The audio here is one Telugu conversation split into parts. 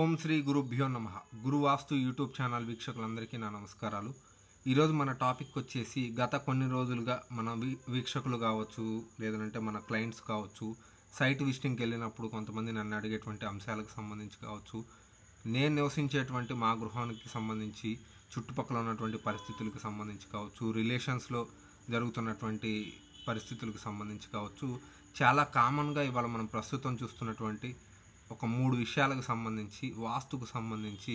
ఓం శ్రీ గురుభ్యో నమ గురువాస్తు యూట్యూబ్ ఛానల్ వీక్షకులందరికీ నా నమస్కారాలు ఈరోజు మన టాపిక్ వచ్చేసి గత కొన్ని రోజులుగా మన వీక్షకులు కావచ్చు లేదంటే మన క్లయింట్స్ కావచ్చు సైట్ విజిటింగ్కి వెళ్ళినప్పుడు కొంతమంది నన్ను అడిగేటువంటి అంశాలకు సంబంధించి కావచ్చు నేను నివసించేటువంటి మా గృహానికి సంబంధించి చుట్టుపక్కల ఉన్నటువంటి పరిస్థితులకు సంబంధించి కావచ్చు రిలేషన్స్లో జరుగుతున్నటువంటి పరిస్థితులకు సంబంధించి కావచ్చు చాలా కామన్గా ఇవాళ మనం ప్రస్తుతం చూస్తున్నటువంటి ఒక మూడు విషయాలకు సంబంధించి వాస్తుకు సంబంధించి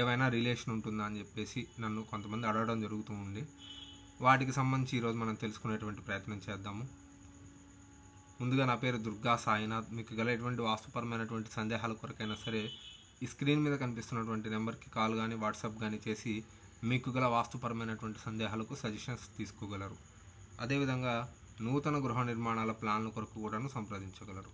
ఏవైనా రిలేషన్ ఉంటుందా అని చెప్పేసి నన్ను కొంతమంది అడగడం జరుగుతూ ఉంది వాటికి సంబంధించి ఈరోజు మనం తెలుసుకునేటువంటి ప్రయత్నం చేద్దాము ముందుగా నా పేరు దుర్గా సాయినాథ్ మీకు గల ఎటువంటి వాస్తుపరమైనటువంటి సందేహాల కొరకైనా సరే ఈ స్క్రీన్ మీద కనిపిస్తున్నటువంటి నెంబర్కి కాల్ కానీ వాట్సాప్ కానీ చేసి మీకు గల వాస్తుపరమైనటువంటి సందేహాలకు సజెషన్స్ తీసుకోగలరు అదేవిధంగా నూతన గృహ నిర్మాణాల ప్లాన్ల కొరకు కూడాను సంప్రదించగలరు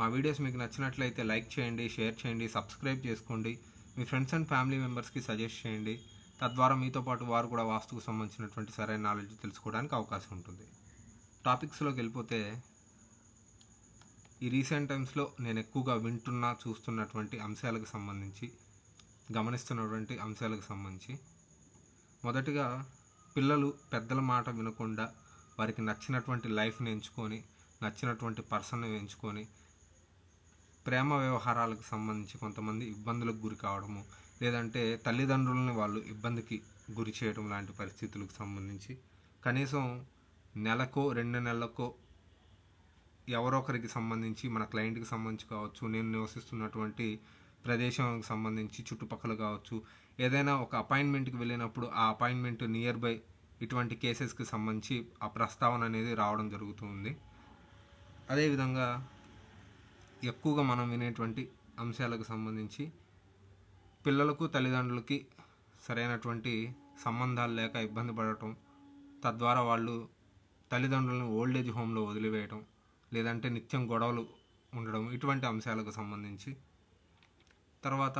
మా వీడియోస్ మీకు నచ్చినట్లయితే లైక్ చేయండి షేర్ చేయండి సబ్స్క్రైబ్ చేసుకోండి మీ ఫ్రెండ్స్ అండ్ ఫ్యామిలీ మెంబర్స్కి సజెస్ట్ చేయండి తద్వారా మీతో పాటు వారు కూడా వాస్తుకు సంబంధించినటువంటి సరైన నాలెడ్జ్ తెలుసుకోవడానికి అవకాశం ఉంటుంది టాపిక్స్లోకి వెళ్ళిపోతే ఈ రీసెంట్ టైమ్స్లో నేను ఎక్కువగా వింటున్నా చూస్తున్నటువంటి అంశాలకు సంబంధించి గమనిస్తున్నటువంటి అంశాలకు సంబంధించి మొదటిగా పిల్లలు పెద్దల మాట వినకుండా వారికి నచ్చినటువంటి లైఫ్ని ఎంచుకొని నచ్చినటువంటి పర్సన్ని ఎంచుకొని ప్రేమ వ్యవహారాలకు సంబంధించి కొంతమంది ఇబ్బందులకు గురి కావడము లేదంటే తల్లిదండ్రులని వాళ్ళు ఇబ్బందికి గురి చేయడం లాంటి పరిస్థితులకు సంబంధించి కనీసం నెలకో రెండు నెలలకో ఎవరొకరికి సంబంధించి మన క్లయింట్కి సంబంధించి కావచ్చు నేను నివసిస్తున్నటువంటి ప్రదేశంకి సంబంధించి చుట్టుపక్కల కావచ్చు ఏదైనా ఒక అపాయింట్మెంట్కి వెళ్ళినప్పుడు ఆ అపాయింట్మెంట్ నియర్ బై ఇటువంటి కేసెస్కి సంబంధించి ఆ ప్రస్తావన అనేది రావడం జరుగుతుంది అదేవిధంగా ఎక్కువగా మనం వినేటువంటి అంశాలకు సంబంధించి పిల్లలకు తల్లిదండ్రులకి సరైనటువంటి సంబంధాలు లేక ఇబ్బంది పడటం తద్వారా వాళ్ళు తల్లిదండ్రులను ఓల్డ్ ఏజ్ హోమ్లో వదిలివేయటం లేదంటే నిత్యం గొడవలు ఉండడం ఇటువంటి అంశాలకు సంబంధించి తర్వాత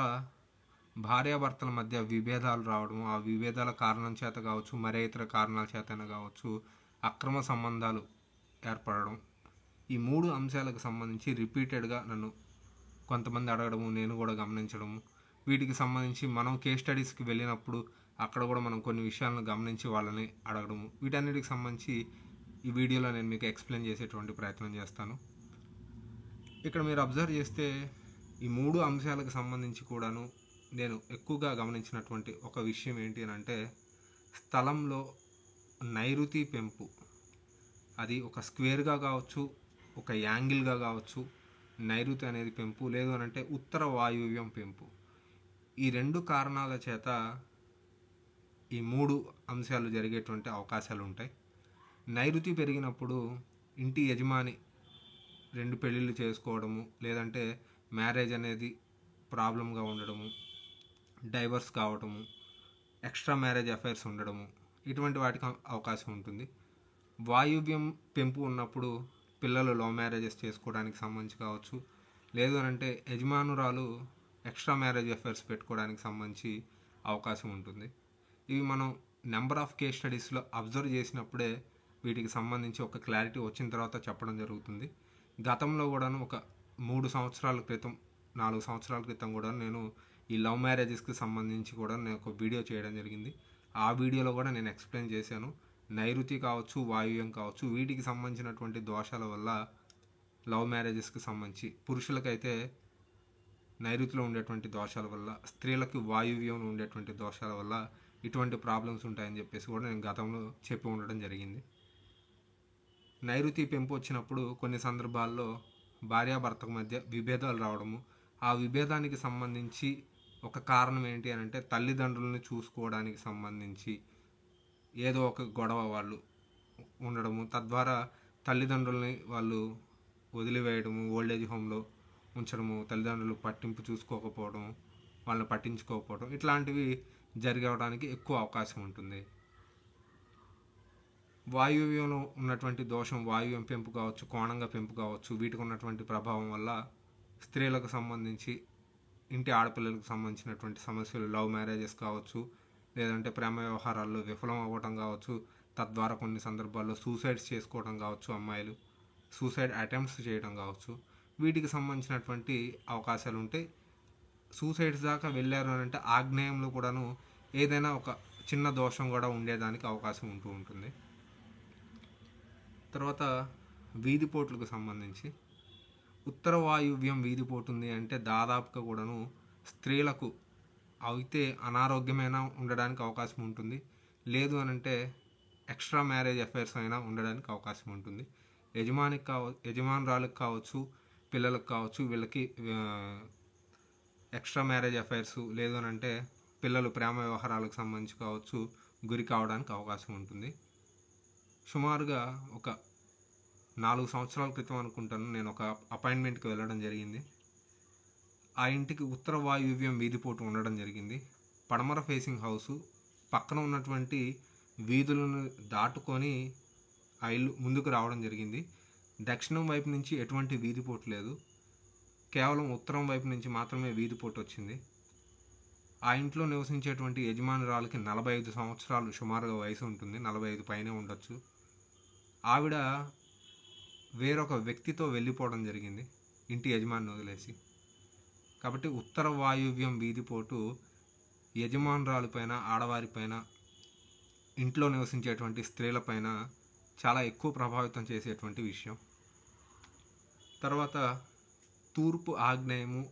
భార్యాభర్తల మధ్య విభేదాలు రావడం ఆ విభేదాల కారణం చేత కావచ్చు మరే ఇతర కారణాల చేతనే కావచ్చు అక్రమ సంబంధాలు ఏర్పడడం ఈ మూడు అంశాలకు సంబంధించి రిపీటెడ్గా నన్ను కొంతమంది అడగడము నేను కూడా గమనించడము వీటికి సంబంధించి మనం కేస్ స్టడీస్కి వెళ్ళినప్పుడు అక్కడ కూడా మనం కొన్ని విషయాలను గమనించి వాళ్ళని అడగడము వీటన్నిటికి సంబంధించి ఈ వీడియోలో నేను మీకు ఎక్స్ప్లెయిన్ చేసేటువంటి ప్రయత్నం చేస్తాను ఇక్కడ మీరు అబ్జర్వ్ చేస్తే ఈ మూడు అంశాలకు సంబంధించి కూడాను నేను ఎక్కువగా గమనించినటువంటి ఒక విషయం ఏంటి అని అంటే స్థలంలో నైరుతి పెంపు అది ఒక స్క్వేర్గా కావచ్చు ఒక యాంగిల్గా కావచ్చు నైరుతి అనేది పెంపు లేదు అని అంటే ఉత్తర వాయువ్యం పెంపు ఈ రెండు కారణాల చేత ఈ మూడు అంశాలు జరిగేటువంటి అవకాశాలు ఉంటాయి నైరుతి పెరిగినప్పుడు ఇంటి యజమాని రెండు పెళ్ళిళ్ళు చేసుకోవడము లేదంటే మ్యారేజ్ అనేది ప్రాబ్లంగా ఉండడము డైవర్స్ కావడము ఎక్స్ట్రా మ్యారేజ్ అఫైర్స్ ఉండడము ఇటువంటి వాటికి అవకాశం ఉంటుంది వాయువ్యం పెంపు ఉన్నప్పుడు పిల్లలు లవ్ మ్యారేజెస్ చేసుకోవడానికి సంబంధించి కావచ్చు లేదు అని అంటే యజమానురాలు ఎక్స్ట్రా మ్యారేజ్ అఫైర్స్ పెట్టుకోవడానికి సంబంధించి అవకాశం ఉంటుంది ఇవి మనం నెంబర్ ఆఫ్ కేస్ స్టడీస్లో అబ్జర్వ్ చేసినప్పుడే వీటికి సంబంధించి ఒక క్లారిటీ వచ్చిన తర్వాత చెప్పడం జరుగుతుంది గతంలో కూడాను ఒక మూడు సంవత్సరాల క్రితం నాలుగు సంవత్సరాల క్రితం కూడా నేను ఈ లవ్ మ్యారేజెస్కి సంబంధించి కూడా నేను ఒక వీడియో చేయడం జరిగింది ఆ వీడియోలో కూడా నేను ఎక్స్ప్లెయిన్ చేశాను నైరుతి కావచ్చు వాయువ్యం కావచ్చు వీటికి సంబంధించినటువంటి దోషాల వల్ల లవ్ మ్యారేజెస్కి సంబంధించి పురుషులకైతే నైరుతిలో ఉండేటువంటి దోషాల వల్ల స్త్రీలకు వాయువ్యం ఉండేటువంటి దోషాల వల్ల ఇటువంటి ప్రాబ్లమ్స్ ఉంటాయని చెప్పేసి కూడా నేను గతంలో చెప్పి ఉండడం జరిగింది నైరుతి పెంపు వచ్చినప్పుడు కొన్ని సందర్భాల్లో భార్యాభర్తకు మధ్య విభేదాలు రావడము ఆ విభేదానికి సంబంధించి ఒక కారణం ఏంటి అని అంటే తల్లిదండ్రులను చూసుకోవడానికి సంబంధించి ఏదో ఒక గొడవ వాళ్ళు ఉండడము తద్వారా తల్లిదండ్రులని వాళ్ళు వదిలివేయడము ఓల్డ్ ఏజ్ హోమ్లో ఉంచడము తల్లిదండ్రులు పట్టింపు చూసుకోకపోవడం వాళ్ళని పట్టించుకోకపోవడం ఇట్లాంటివి జరగడానికి ఎక్కువ అవకాశం ఉంటుంది వాయువ్యంలో ఉన్నటువంటి దోషం వాయువ్యం పెంపు కావచ్చు కోణంగా పెంపు కావచ్చు వీటికి ఉన్నటువంటి ప్రభావం వల్ల స్త్రీలకు సంబంధించి ఇంటి ఆడపిల్లలకు సంబంధించినటువంటి సమస్యలు లవ్ మ్యారేజెస్ కావచ్చు లేదంటే ప్రేమ వ్యవహారాల్లో విఫలం అవ్వటం కావచ్చు తద్వారా కొన్ని సందర్భాల్లో సూసైడ్స్ చేసుకోవడం కావచ్చు అమ్మాయిలు సూసైడ్ అటెంప్ట్స్ చేయడం కావచ్చు వీటికి సంబంధించినటువంటి అవకాశాలు ఉంటే సూసైడ్స్ దాకా వెళ్ళారు అని అంటే ఆగ్నేయంలో కూడాను ఏదైనా ఒక చిన్న దోషం కూడా ఉండేదానికి అవకాశం ఉంటూ ఉంటుంది తర్వాత వీధిపోట్లకు సంబంధించి ఉత్తర వాయువ్యం వీధిపోతుంది అంటే దాదాపుగా కూడాను స్త్రీలకు అయితే అనారోగ్యమైన ఉండడానికి అవకాశం ఉంటుంది లేదు అని అంటే ఎక్స్ట్రా మ్యారేజ్ అఫైర్స్ అయినా ఉండడానికి అవకాశం ఉంటుంది యజమానికి కావ యజమానురాలకు కావచ్చు పిల్లలకు కావచ్చు వీళ్ళకి ఎక్స్ట్రా మ్యారేజ్ అఫైర్స్ లేదు అని అంటే పిల్లలు ప్రేమ వ్యవహారాలకు సంబంధించి కావచ్చు గురి కావడానికి అవకాశం ఉంటుంది సుమారుగా ఒక నాలుగు సంవత్సరాల క్రితం అనుకుంటాను నేను ఒక అపాయింట్మెంట్కి వెళ్ళడం జరిగింది ఆ ఇంటికి ఉత్తర వాయువ్యం వీధిపోటు ఉండడం జరిగింది పడమర ఫేసింగ్ హౌసు పక్కన ఉన్నటువంటి వీధులను దాటుకొని ఆ ఇల్లు ముందుకు రావడం జరిగింది దక్షిణం వైపు నుంచి ఎటువంటి వీధిపోటు లేదు కేవలం ఉత్తరం వైపు నుంచి మాత్రమే వీధిపోటు వచ్చింది ఆ ఇంట్లో నివసించేటువంటి యజమానురాలకి నలభై ఐదు సంవత్సరాలు సుమారుగా వయసు ఉంటుంది నలభై ఐదు పైనే ఉండొచ్చు ఆవిడ వేరొక వ్యక్తితో వెళ్ళిపోవడం జరిగింది ఇంటి యజమాని వదిలేసి కాబట్టి ఉత్తర వాయువ్యం వీధిపోటు పైన ఆడవారిపైన ఇంట్లో నివసించేటువంటి స్త్రీలపైన చాలా ఎక్కువ ప్రభావితం చేసేటువంటి విషయం తర్వాత తూర్పు ఆగ్నేయము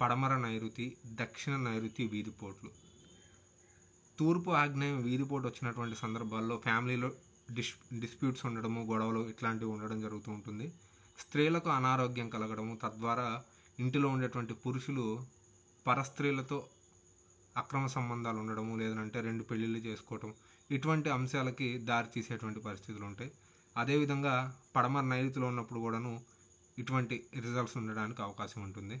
పడమర నైరుతి దక్షిణ నైరుతి వీధిపోట్లు తూర్పు ఆగ్నేయం వీధిపోటు వచ్చినటువంటి సందర్భాల్లో ఫ్యామిలీలో డిస్ డిస్ప్యూట్స్ ఉండడము గొడవలు ఇట్లాంటివి ఉండడం జరుగుతూ ఉంటుంది స్త్రీలకు అనారోగ్యం కలగడము తద్వారా ఇంటిలో ఉండేటువంటి పురుషులు పరస్త్రీలతో అక్రమ సంబంధాలు ఉండడము లేదంటే రెండు పెళ్ళిళ్ళు చేసుకోవటం ఇటువంటి అంశాలకి దారి తీసేటువంటి పరిస్థితులు ఉంటాయి అదేవిధంగా పడమర నైరుతిలో ఉన్నప్పుడు కూడాను ఇటువంటి రిజల్ట్స్ ఉండడానికి అవకాశం ఉంటుంది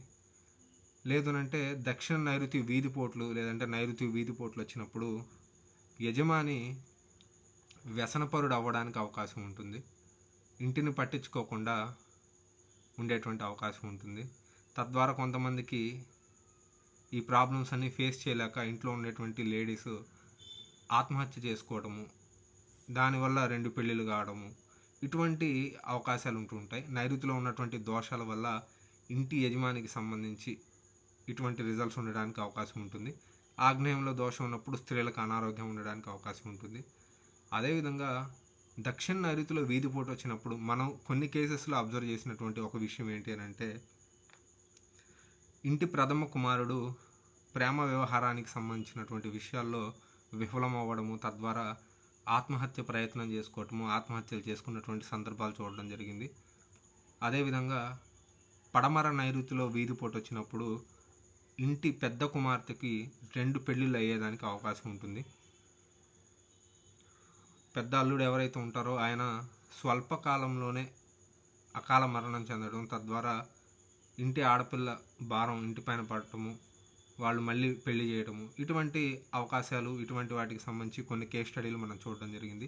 లేదనంటే దక్షిణ నైరుతి వీధిపోట్లు లేదంటే నైరుతి వీధిపోట్లు వచ్చినప్పుడు యజమాని వ్యసనపరుడు అవ్వడానికి అవకాశం ఉంటుంది ఇంటిని పట్టించుకోకుండా ఉండేటువంటి అవకాశం ఉంటుంది తద్వారా కొంతమందికి ఈ ప్రాబ్లమ్స్ అన్నీ ఫేస్ చేయలేక ఇంట్లో ఉండేటువంటి లేడీస్ ఆత్మహత్య చేసుకోవడము దానివల్ల రెండు పెళ్ళిళ్ళు కావడము ఇటువంటి అవకాశాలు ఉంటుంటాయి నైరుతిలో ఉన్నటువంటి దోషాల వల్ల ఇంటి యజమానికి సంబంధించి ఇటువంటి రిజల్ట్స్ ఉండడానికి అవకాశం ఉంటుంది ఆగ్నేయంలో దోషం ఉన్నప్పుడు స్త్రీలకు అనారోగ్యం ఉండడానికి అవకాశం ఉంటుంది అదేవిధంగా దక్షిణ నైరుతిలో వీధిపోటు వచ్చినప్పుడు మనం కొన్ని కేసెస్లో అబ్జర్వ్ చేసినటువంటి ఒక విషయం ఏంటి అని అంటే ఇంటి ప్రథమ కుమారుడు ప్రేమ వ్యవహారానికి సంబంధించినటువంటి విషయాల్లో విఫలమవ్వడము తద్వారా ఆత్మహత్య ప్రయత్నం చేసుకోవటము ఆత్మహత్యలు చేసుకున్నటువంటి సందర్భాలు చూడడం జరిగింది అదేవిధంగా పడమర నైరుతిలో వీధిపోటు వచ్చినప్పుడు ఇంటి పెద్ద కుమార్తెకి రెండు పెళ్ళిళ్ళు అయ్యేదానికి అవకాశం ఉంటుంది పెద్ద అల్లుడు ఎవరైతే ఉంటారో ఆయన స్వల్పకాలంలోనే అకాల మరణం చెందడం తద్వారా ఇంటి ఆడపిల్ల భారం ఇంటి పైన పడటము వాళ్ళు మళ్ళీ పెళ్లి చేయడము ఇటువంటి అవకాశాలు ఇటువంటి వాటికి సంబంధించి కొన్ని కేస్ స్టడీలు మనం చూడడం జరిగింది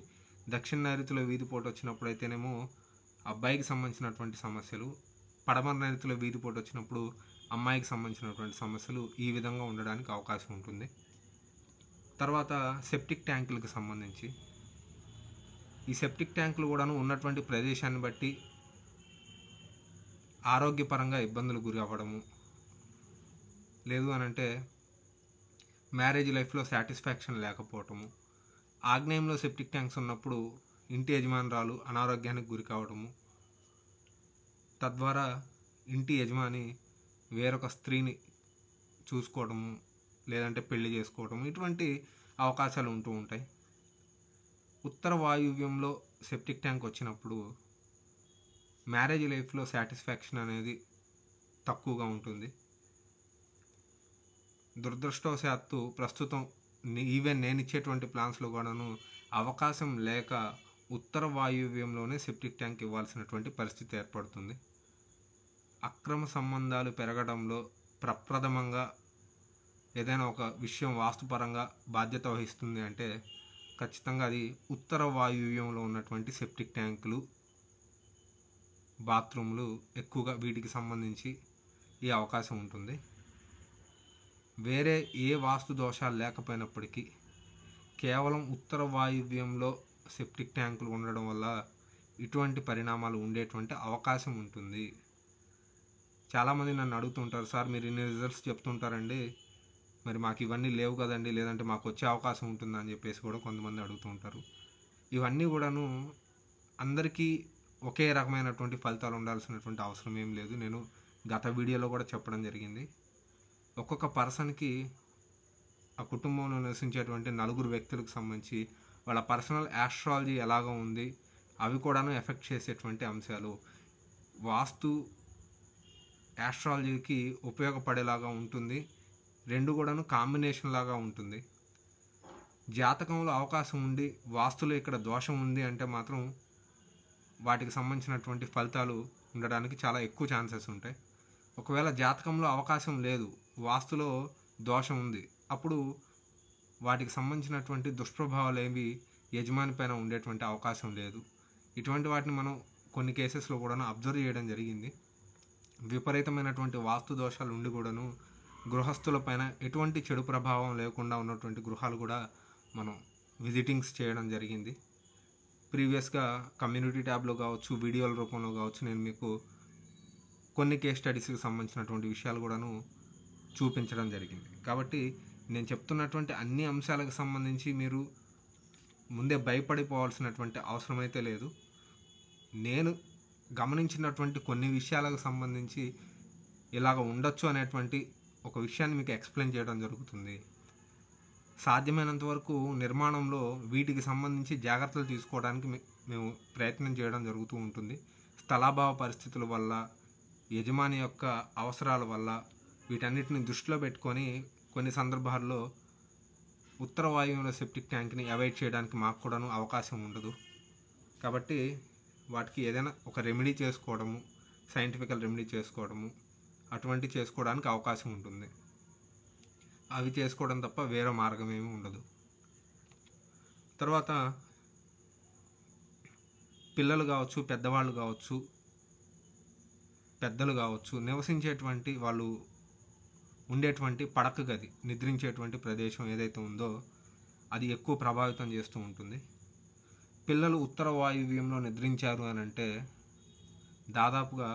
దక్షిణ నైరుతిలో వీధిపోటు వచ్చినప్పుడు అయితేనేమో అబ్బాయికి సంబంధించినటువంటి సమస్యలు పడమర నైరుతిలో వీధిపోటు వచ్చినప్పుడు అమ్మాయికి సంబంధించినటువంటి సమస్యలు ఈ విధంగా ఉండడానికి అవకాశం ఉంటుంది తర్వాత సెప్టిక్ ట్యాంకులకు సంబంధించి ఈ సెప్టిక్ ట్యాంకులు కూడాను ఉన్నటువంటి ప్రదేశాన్ని బట్టి ఆరోగ్యపరంగా ఇబ్బందులు గురి అవ్వడము లేదు అని అంటే మ్యారేజ్ లైఫ్లో సాటిస్ఫాక్షన్ లేకపోవటము ఆగ్నేయంలో సెప్టిక్ ట్యాంక్స్ ఉన్నప్పుడు ఇంటి యజమానురాలు అనారోగ్యానికి గురి కావడము తద్వారా ఇంటి యజమాని వేరొక స్త్రీని చూసుకోవడము లేదంటే పెళ్లి చేసుకోవటం ఇటువంటి అవకాశాలు ఉంటూ ఉంటాయి ఉత్తర వాయువ్యంలో సెప్టిక్ ట్యాంక్ వచ్చినప్పుడు మ్యారేజ్ లైఫ్లో సాటిస్ఫాక్షన్ అనేది తక్కువగా ఉంటుంది దురదృష్టవశాత్తు ప్రస్తుతం ఈవెన్ నేను ఇచ్చేటువంటి ప్లాన్స్లో కూడాను అవకాశం లేక ఉత్తర వాయువ్యంలోనే సెప్టిక్ ట్యాంక్ ఇవ్వాల్సినటువంటి పరిస్థితి ఏర్పడుతుంది అక్రమ సంబంధాలు పెరగడంలో ప్రప్రథమంగా ఏదైనా ఒక విషయం వాస్తుపరంగా బాధ్యత వహిస్తుంది అంటే ఖచ్చితంగా అది ఉత్తర వాయువ్యంలో ఉన్నటువంటి సెప్టిక్ ట్యాంకులు బాత్రూమ్లు ఎక్కువగా వీటికి సంబంధించి ఈ అవకాశం ఉంటుంది వేరే ఏ వాస్తు దోషాలు లేకపోయినప్పటికీ కేవలం ఉత్తర వాయువ్యంలో సెప్టిక్ ట్యాంకులు ఉండడం వల్ల ఇటువంటి పరిణామాలు ఉండేటువంటి అవకాశం ఉంటుంది చాలామంది నన్ను అడుగుతుంటారు సార్ మీరు ఇన్ని రిజల్ట్స్ చెప్తుంటారండి మరి మాకు ఇవన్నీ లేవు కదండి లేదంటే మాకు వచ్చే అవకాశం ఉంటుందని చెప్పేసి కూడా కొంతమంది అడుగుతుంటారు ఇవన్నీ కూడాను అందరికీ ఒకే రకమైనటువంటి ఫలితాలు ఉండాల్సినటువంటి అవసరం ఏం లేదు నేను గత వీడియోలో కూడా చెప్పడం జరిగింది ఒక్కొక్క పర్సన్కి ఆ కుటుంబంలో నివసించేటువంటి నలుగురు వ్యక్తులకు సంబంధించి వాళ్ళ పర్సనల్ యాస్ట్రాలజీ ఎలాగో ఉంది అవి కూడాను ఎఫెక్ట్ చేసేటువంటి అంశాలు వాస్తు యాస్ట్రాలజీకి ఉపయోగపడేలాగా ఉంటుంది రెండు కూడాను కాంబినేషన్ లాగా ఉంటుంది జాతకంలో అవకాశం ఉండి వాస్తులో ఇక్కడ దోషం ఉంది అంటే మాత్రం వాటికి సంబంధించినటువంటి ఫలితాలు ఉండడానికి చాలా ఎక్కువ ఛాన్సెస్ ఉంటాయి ఒకవేళ జాతకంలో అవకాశం లేదు వాస్తులో దోషం ఉంది అప్పుడు వాటికి సంబంధించినటువంటి దుష్ప్రభావాలు ఏవి యజమాని పైన ఉండేటువంటి అవకాశం లేదు ఇటువంటి వాటిని మనం కొన్ని కేసెస్లో కూడా అబ్జర్వ్ చేయడం జరిగింది విపరీతమైనటువంటి వాస్తు దోషాలు ఉండి కూడాను గృహస్థులపైన ఎటువంటి చెడు ప్రభావం లేకుండా ఉన్నటువంటి గృహాలు కూడా మనం విజిటింగ్స్ చేయడం జరిగింది ప్రీవియస్గా కమ్యూనిటీ ట్యాబ్లో కావచ్చు వీడియోల రూపంలో కావచ్చు నేను మీకు కొన్ని కేస్ స్టడీస్కి సంబంధించినటువంటి విషయాలు కూడాను చూపించడం జరిగింది కాబట్టి నేను చెప్తున్నటువంటి అన్ని అంశాలకు సంబంధించి మీరు ముందే భయపడిపోవాల్సినటువంటి అవసరం అయితే లేదు నేను గమనించినటువంటి కొన్ని విషయాలకు సంబంధించి ఇలాగ ఉండొచ్చు అనేటువంటి ఒక విషయాన్ని మీకు ఎక్స్ప్లెయిన్ చేయడం జరుగుతుంది సాధ్యమైనంత వరకు నిర్మాణంలో వీటికి సంబంధించి జాగ్రత్తలు తీసుకోవడానికి మేము ప్రయత్నం చేయడం జరుగుతూ ఉంటుంది స్థలాభావ పరిస్థితుల వల్ల యజమాని యొక్క అవసరాల వల్ల వీటన్నిటిని దృష్టిలో పెట్టుకొని కొన్ని సందర్భాల్లో ఉత్తర వాయువుల సెప్టిక్ ట్యాంక్ని అవాయిడ్ చేయడానికి మాకు కూడాను అవకాశం ఉండదు కాబట్టి వాటికి ఏదైనా ఒక రెమెడీ చేసుకోవడము సైంటిఫికల్ రెమెడీ చేసుకోవడము అటువంటి చేసుకోవడానికి అవకాశం ఉంటుంది అవి చేసుకోవడం తప్ప వేరే మార్గం ఏమి ఉండదు తర్వాత పిల్లలు కావచ్చు పెద్దవాళ్ళు కావచ్చు పెద్దలు కావచ్చు నివసించేటువంటి వాళ్ళు ఉండేటువంటి పడక గది నిద్రించేటువంటి ప్రదేశం ఏదైతే ఉందో అది ఎక్కువ ప్రభావితం చేస్తూ ఉంటుంది పిల్లలు ఉత్తర వాయువ్యంలో నిద్రించారు అని అంటే దాదాపుగా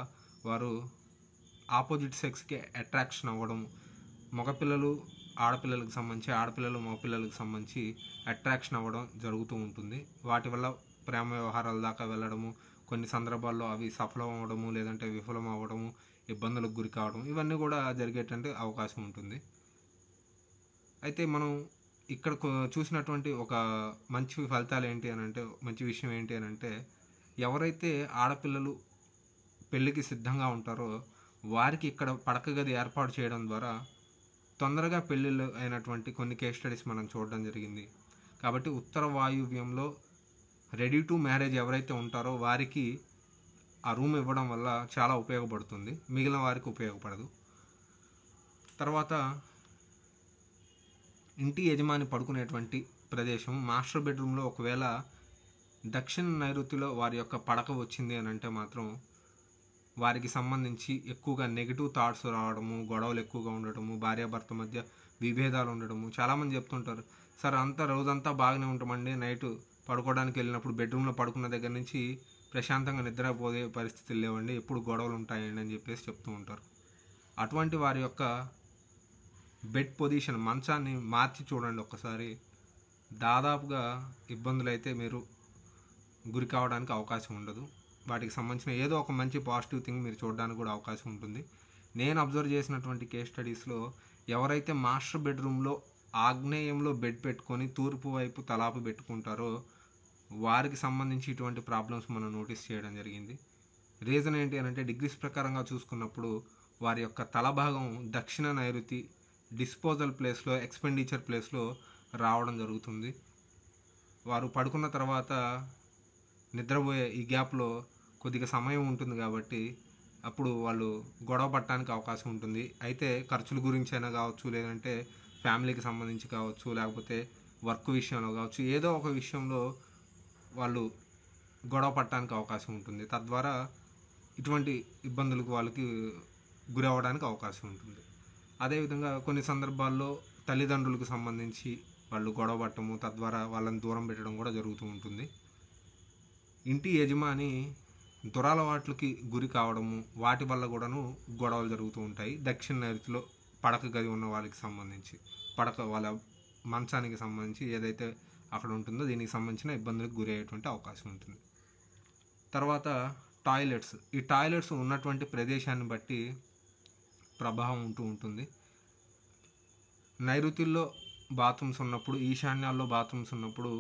వారు ఆపోజిట్ సెక్స్కి అట్రాక్షన్ అవ్వడం మగపిల్లలు ఆడపిల్లలకు సంబంధించి ఆడపిల్లలు మగపిల్లలకు సంబంధించి అట్రాక్షన్ అవ్వడం జరుగుతూ ఉంటుంది వాటి వల్ల ప్రేమ వ్యవహారాల దాకా వెళ్ళడము కొన్ని సందర్భాల్లో అవి సఫలం అవ్వడము లేదంటే విఫలం అవ్వడము ఇబ్బందులకు గురి కావడం ఇవన్నీ కూడా జరిగేటువంటి అవకాశం ఉంటుంది అయితే మనం ఇక్కడ చూసినటువంటి ఒక మంచి ఫలితాలు ఏంటి అని అంటే మంచి విషయం ఏంటి అని అంటే ఎవరైతే ఆడపిల్లలు పెళ్ళికి సిద్ధంగా ఉంటారో వారికి ఇక్కడ పడక గది ఏర్పాటు చేయడం ద్వారా తొందరగా పెళ్ళిళ్ళు అయినటువంటి కొన్ని కేస్ స్టడీస్ మనం చూడడం జరిగింది కాబట్టి ఉత్తర వాయువ్యంలో రెడీ టు మ్యారేజ్ ఎవరైతే ఉంటారో వారికి ఆ రూమ్ ఇవ్వడం వల్ల చాలా ఉపయోగపడుతుంది మిగిలిన వారికి ఉపయోగపడదు తర్వాత ఇంటి యజమాని పడుకునేటువంటి ప్రదేశం మాస్టర్ బెడ్రూమ్లో ఒకవేళ దక్షిణ నైరుతిలో వారి యొక్క పడక వచ్చింది అని అంటే మాత్రం వారికి సంబంధించి ఎక్కువగా నెగిటివ్ థాట్స్ రావడము గొడవలు ఎక్కువగా ఉండటము భార్యాభర్త మధ్య విభేదాలు ఉండడము చాలామంది చెప్తుంటారు సార్ అంతా రోజంతా బాగానే ఉంటామండి నైట్ పడుకోవడానికి వెళ్ళినప్పుడు బెడ్రూమ్లో పడుకున్న దగ్గర నుంచి ప్రశాంతంగా నిద్రపోయే పరిస్థితులు లేవండి ఎప్పుడు గొడవలు ఉంటాయండి అని చెప్పేసి చెప్తూ ఉంటారు అటువంటి వారి యొక్క బెడ్ పొజిషన్ మంచాన్ని మార్చి చూడండి ఒక్కసారి దాదాపుగా ఇబ్బందులు అయితే మీరు గురి కావడానికి అవకాశం ఉండదు వాటికి సంబంధించిన ఏదో ఒక మంచి పాజిటివ్ థింగ్ మీరు చూడడానికి కూడా అవకాశం ఉంటుంది నేను అబ్జర్వ్ చేసినటువంటి కేస్ స్టడీస్లో ఎవరైతే మాస్టర్ బెడ్రూమ్లో ఆగ్నేయంలో బెడ్ పెట్టుకొని తూర్పు వైపు తలాపు పెట్టుకుంటారో వారికి సంబంధించి ఇటువంటి ప్రాబ్లమ్స్ మనం నోటీస్ చేయడం జరిగింది రీజన్ ఏంటి అంటే డిగ్రీస్ ప్రకారంగా చూసుకున్నప్పుడు వారి యొక్క తల భాగం దక్షిణ నైరుతి డిస్పోజల్ ప్లేస్లో ఎక్స్పెండిచర్ ప్లేస్లో రావడం జరుగుతుంది వారు పడుకున్న తర్వాత నిద్రపోయే ఈ గ్యాప్లో కొద్దిగా సమయం ఉంటుంది కాబట్టి అప్పుడు వాళ్ళు గొడవ పట్టడానికి అవకాశం ఉంటుంది అయితే ఖర్చుల గురించి అయినా కావచ్చు లేదంటే ఫ్యామిలీకి సంబంధించి కావచ్చు లేకపోతే వర్క్ విషయంలో కావచ్చు ఏదో ఒక విషయంలో వాళ్ళు గొడవ పట్టడానికి అవకాశం ఉంటుంది తద్వారా ఇటువంటి ఇబ్బందులకు వాళ్ళకి గురి అవ్వడానికి అవకాశం ఉంటుంది అదేవిధంగా కొన్ని సందర్భాల్లో తల్లిదండ్రులకు సంబంధించి వాళ్ళు గొడవ పట్టము తద్వారా వాళ్ళని దూరం పెట్టడం కూడా జరుగుతూ ఉంటుంది ఇంటి యజమాని దురాలవాట్లకి గురి కావడము వాటి వల్ల కూడాను గొడవలు జరుగుతూ ఉంటాయి దక్షిణ నైరుతిలో పడక గది ఉన్న వాళ్ళకి సంబంధించి పడక వాళ్ళ మంచానికి సంబంధించి ఏదైతే అక్కడ ఉంటుందో దీనికి సంబంధించిన ఇబ్బందులకు గురి అయ్యేటువంటి అవకాశం ఉంటుంది తర్వాత టాయిలెట్స్ ఈ టాయిలెట్స్ ఉన్నటువంటి ప్రదేశాన్ని బట్టి ప్రభావం ఉంటూ ఉంటుంది నైరుతిల్లో బాత్రూమ్స్ ఉన్నప్పుడు ఈశాన్యాల్లో బాత్రూమ్స్ ఉన్నప్పుడు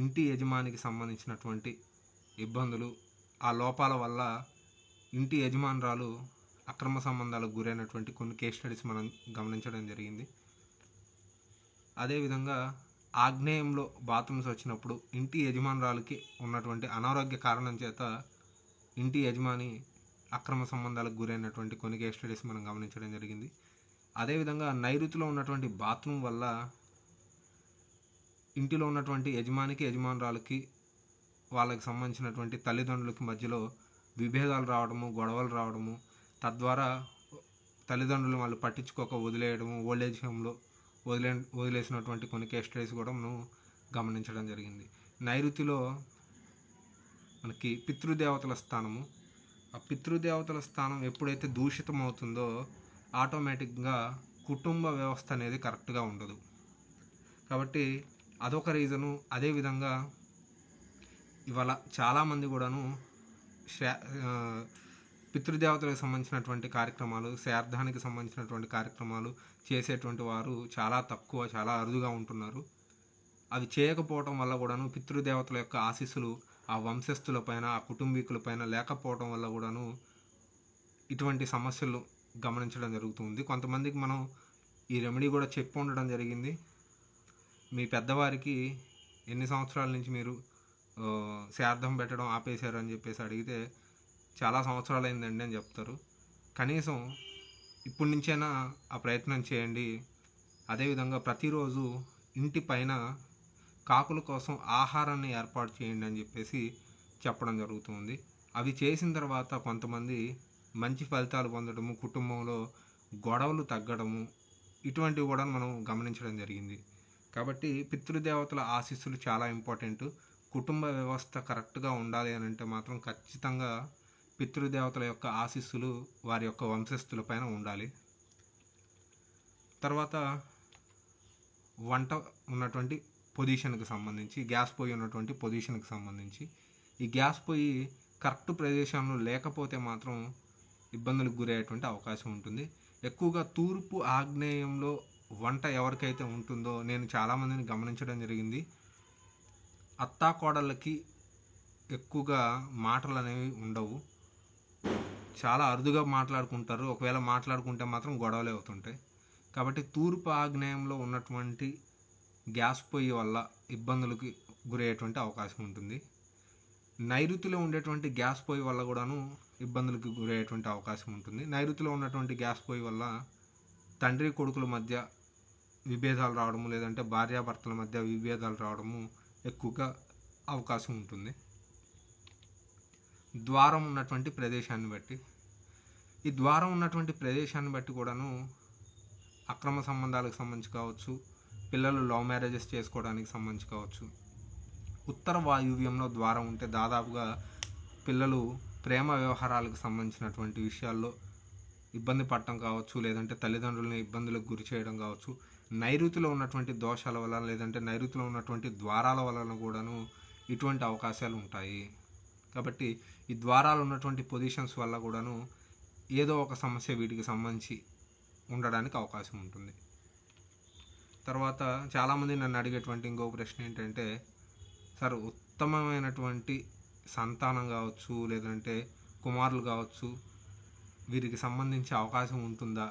ఇంటి యజమానికి సంబంధించినటువంటి ఇబ్బందులు ఆ లోపాల వల్ల ఇంటి యజమానురాలు అక్రమ సంబంధాలకు గురైనటువంటి కొన్ని కేస్ స్టడీస్ మనం గమనించడం జరిగింది అదేవిధంగా ఆగ్నేయంలో బాత్రూమ్స్ వచ్చినప్పుడు ఇంటి యజమానురాలకి ఉన్నటువంటి అనారోగ్య కారణం చేత ఇంటి యజమాని అక్రమ సంబంధాలకు గురైనటువంటి కొన్ని కేస్ స్టడీస్ మనం గమనించడం జరిగింది అదేవిధంగా నైరుతిలో ఉన్నటువంటి బాత్రూమ్ వల్ల ఇంటిలో ఉన్నటువంటి యజమానికి యజమానురాలకి వాళ్ళకి సంబంధించినటువంటి తల్లిదండ్రులకి మధ్యలో విభేదాలు రావడము గొడవలు రావడము తద్వారా తల్లిదండ్రులు వాళ్ళు పట్టించుకోక వదిలేయడము ఓల్డ్ ఏజ్ హోమ్లో వదిలే వదిలేసినటువంటి కొన్ని కేస్ స్టడీస్ కూడా మనం గమనించడం జరిగింది నైరుతిలో మనకి పితృదేవతల స్థానము ఆ పితృదేవతల స్థానం ఎప్పుడైతే దూషితం అవుతుందో ఆటోమేటిక్గా కుటుంబ వ్యవస్థ అనేది కరెక్ట్గా ఉండదు కాబట్టి అదొక రీజను అదేవిధంగా ఇవాళ చాలామంది కూడాను శా పితృదేవతలకు సంబంధించినటువంటి కార్యక్రమాలు శ్రార్థానికి సంబంధించినటువంటి కార్యక్రమాలు చేసేటువంటి వారు చాలా తక్కువ చాలా అరుదుగా ఉంటున్నారు అవి చేయకపోవటం వల్ల కూడాను పితృదేవతల యొక్క ఆశీస్సులు ఆ వంశస్థులపైన ఆ కుటుంబీకులపైన లేకపోవటం వల్ల కూడాను ఇటువంటి సమస్యలు గమనించడం జరుగుతుంది కొంతమందికి మనం ఈ రెమెడీ కూడా చెప్పి ఉండడం జరిగింది మీ పెద్దవారికి ఎన్ని సంవత్సరాల నుంచి మీరు శార్థం పెట్టడం ఆపేశారు అని చెప్పేసి అడిగితే చాలా సంవత్సరాలు అయిందండి అని చెప్తారు కనీసం ఇప్పటి నుంచైనా ఆ ప్రయత్నం చేయండి అదేవిధంగా ప్రతిరోజు ఇంటి పైన కాకుల కోసం ఆహారాన్ని ఏర్పాటు చేయండి అని చెప్పేసి చెప్పడం జరుగుతుంది అవి చేసిన తర్వాత కొంతమంది మంచి ఫలితాలు పొందడము కుటుంబంలో గొడవలు తగ్గడము ఇటువంటివి కూడా మనం గమనించడం జరిగింది కాబట్టి పితృదేవతల ఆశీస్సులు చాలా ఇంపార్టెంట్ కుటుంబ వ్యవస్థ కరెక్ట్గా ఉండాలి అని అంటే మాత్రం ఖచ్చితంగా పితృదేవతల యొక్క ఆశీస్సులు వారి యొక్క వంశస్థులపైన ఉండాలి తర్వాత వంట ఉన్నటువంటి పొజిషన్కి సంబంధించి గ్యాస్ పొయ్యి ఉన్నటువంటి పొజిషన్కి సంబంధించి ఈ గ్యాస్ పొయ్యి కరెక్ట్ ప్రదేశంలో లేకపోతే మాత్రం ఇబ్బందులకు గురయ్యేటువంటి అవకాశం ఉంటుంది ఎక్కువగా తూర్పు ఆగ్నేయంలో వంట ఎవరికైతే ఉంటుందో నేను చాలామందిని గమనించడం జరిగింది అత్తాకోడళ్ళకి ఎక్కువగా మాటలు అనేవి ఉండవు చాలా అరుదుగా మాట్లాడుకుంటారు ఒకవేళ మాట్లాడుకుంటే మాత్రం గొడవలే అవుతుంటాయి కాబట్టి తూర్పు ఆగ్నేయంలో ఉన్నటువంటి గ్యాస్ పొయ్యి వల్ల ఇబ్బందులకి గురయ్యేటువంటి అవకాశం ఉంటుంది నైరుతిలో ఉండేటువంటి గ్యాస్ పొయ్యి వల్ల కూడాను ఇబ్బందులకు గురయ్యేటువంటి అవకాశం ఉంటుంది నైరుతిలో ఉన్నటువంటి గ్యాస్ పొయ్యి వల్ల తండ్రి కొడుకుల మధ్య విభేదాలు రావడము లేదంటే భార్యాభర్తల మధ్య విభేదాలు రావడము ఎక్కువగా అవకాశం ఉంటుంది ద్వారం ఉన్నటువంటి ప్రదేశాన్ని బట్టి ఈ ద్వారం ఉన్నటువంటి ప్రదేశాన్ని బట్టి కూడాను అక్రమ సంబంధాలకు సంబంధించి కావచ్చు పిల్లలు లవ్ మ్యారేజెస్ చేసుకోవడానికి సంబంధించి కావచ్చు ఉత్తర వాయువ్యంలో ద్వారం ఉంటే దాదాపుగా పిల్లలు ప్రేమ వ్యవహారాలకు సంబంధించినటువంటి విషయాల్లో ఇబ్బంది పడటం కావచ్చు లేదంటే తల్లిదండ్రులని ఇబ్బందులకు గురి చేయడం కావచ్చు నైరుతిలో ఉన్నటువంటి దోషాల వల్ల లేదంటే నైరుతిలో ఉన్నటువంటి ద్వారాల వలన కూడాను ఇటువంటి అవకాశాలు ఉంటాయి కాబట్టి ఈ ద్వారాలు ఉన్నటువంటి పొజిషన్స్ వల్ల కూడాను ఏదో ఒక సమస్య వీటికి సంబంధించి ఉండడానికి అవకాశం ఉంటుంది తర్వాత చాలామంది నన్ను అడిగేటువంటి ఇంకో ప్రశ్న ఏంటంటే సార్ ఉత్తమమైనటువంటి సంతానం కావచ్చు లేదంటే కుమారులు కావచ్చు వీరికి సంబంధించి అవకాశం ఉంటుందా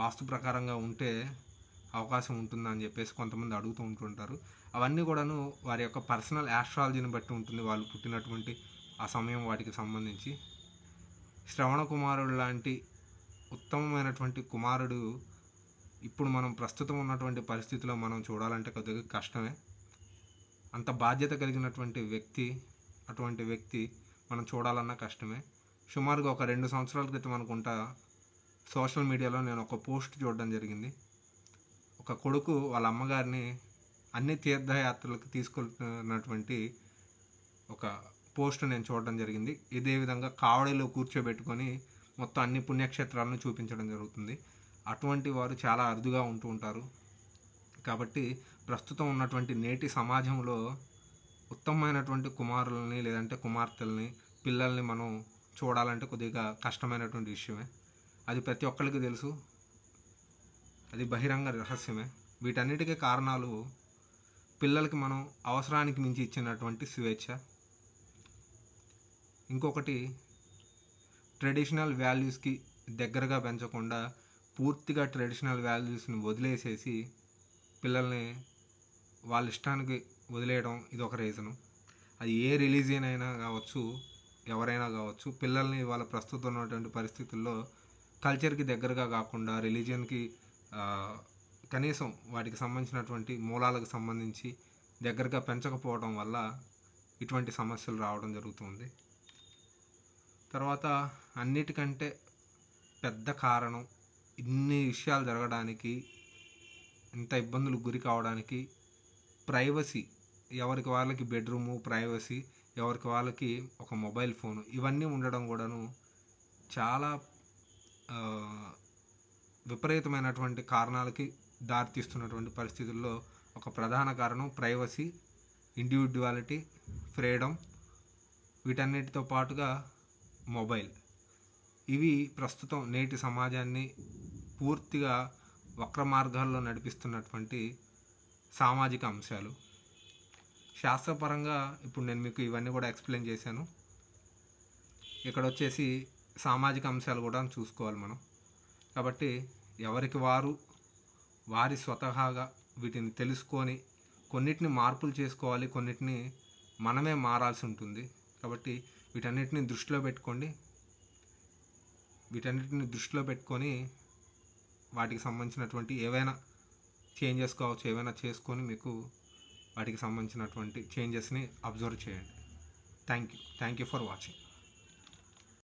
వాస్తు ప్రకారంగా ఉంటే అవకాశం ఉంటుందా అని చెప్పేసి కొంతమంది అడుగుతూ ఉంటుంటారు అవన్నీ కూడాను వారి యొక్క పర్సనల్ యాస్ట్రాలజీని బట్టి ఉంటుంది వాళ్ళు పుట్టినటువంటి ఆ సమయం వాటికి సంబంధించి శ్రవణ కుమారుడు లాంటి ఉత్తమమైనటువంటి కుమారుడు ఇప్పుడు మనం ప్రస్తుతం ఉన్నటువంటి పరిస్థితిలో మనం చూడాలంటే కొద్దిగా కష్టమే అంత బాధ్యత కలిగినటువంటి వ్యక్తి అటువంటి వ్యక్తి మనం చూడాలన్నా కష్టమే సుమారుగా ఒక రెండు సంవత్సరాల క్రితం అనుకుంటా సోషల్ మీడియాలో నేను ఒక పోస్ట్ చూడడం జరిగింది ఒక కొడుకు వాళ్ళ అమ్మగారిని అన్ని తీర్థయాత్రలకు తీసుకెళ్తున్నటువంటి ఒక పోస్ట్ నేను చూడడం జరిగింది ఇదే విధంగా కావడిలో కూర్చోబెట్టుకొని మొత్తం అన్ని పుణ్యక్షేత్రాలను చూపించడం జరుగుతుంది అటువంటి వారు చాలా అరుదుగా ఉంటూ ఉంటారు కాబట్టి ప్రస్తుతం ఉన్నటువంటి నేటి సమాజంలో ఉత్తమమైనటువంటి కుమారులని లేదంటే కుమార్తెల్ని పిల్లల్ని మనం చూడాలంటే కొద్దిగా కష్టమైనటువంటి విషయమే అది ప్రతి ఒక్కరికి తెలుసు అది బహిరంగ రహస్యమే వీటన్నిటికీ కారణాలు పిల్లలకి మనం అవసరానికి మించి ఇచ్చినటువంటి స్వేచ్ఛ ఇంకొకటి ట్రెడిషనల్ వాల్యూస్కి దగ్గరగా పెంచకుండా పూర్తిగా ట్రెడిషనల్ వాల్యూస్ని వదిలేసేసి పిల్లల్ని వాళ్ళ ఇష్టానికి వదిలేయడం ఇది ఒక రీజను అది ఏ రిలీజియన్ అయినా కావచ్చు ఎవరైనా కావచ్చు పిల్లల్ని వాళ్ళ ప్రస్తుతం ఉన్నటువంటి పరిస్థితుల్లో కల్చర్కి దగ్గరగా కాకుండా రిలీజియన్కి కనీసం వాటికి సంబంధించినటువంటి మూలాలకు సంబంధించి దగ్గరగా పెంచకపోవడం వల్ల ఇటువంటి సమస్యలు రావడం జరుగుతుంది తర్వాత అన్నిటికంటే పెద్ద కారణం ఇన్ని విషయాలు జరగడానికి ఇంత ఇబ్బందులకు గురి కావడానికి ప్రైవసీ ఎవరికి వాళ్ళకి బెడ్రూము ప్రైవసీ ఎవరికి వాళ్ళకి ఒక మొబైల్ ఫోను ఇవన్నీ ఉండడం కూడాను చాలా విపరీతమైనటువంటి కారణాలకి దారితీస్తున్నటువంటి పరిస్థితుల్లో ఒక ప్రధాన కారణం ప్రైవసీ ఇండివిజువాలిటీ ఫ్రీడమ్ వీటన్నిటితో పాటుగా మొబైల్ ఇవి ప్రస్తుతం నేటి సమాజాన్ని పూర్తిగా వక్ర మార్గాల్లో నడిపిస్తున్నటువంటి సామాజిక అంశాలు శాస్త్రపరంగా ఇప్పుడు నేను మీకు ఇవన్నీ కూడా ఎక్స్ప్లెయిన్ చేశాను ఇక్కడ వచ్చేసి సామాజిక అంశాలు కూడా చూసుకోవాలి మనం కాబట్టి ఎవరికి వారు వారి స్వతహాగా వీటిని తెలుసుకొని కొన్నిటిని మార్పులు చేసుకోవాలి కొన్నిటిని మనమే మారాల్సి ఉంటుంది కాబట్టి వీటన్నిటిని దృష్టిలో పెట్టుకోండి వీటన్నిటిని దృష్టిలో పెట్టుకొని వాటికి సంబంధించినటువంటి ఏవైనా చేంజెస్ కావచ్చు ఏవైనా చేసుకొని మీకు వాటికి సంబంధించినటువంటి చేంజెస్ని అబ్జర్వ్ చేయండి thank you thank you for watching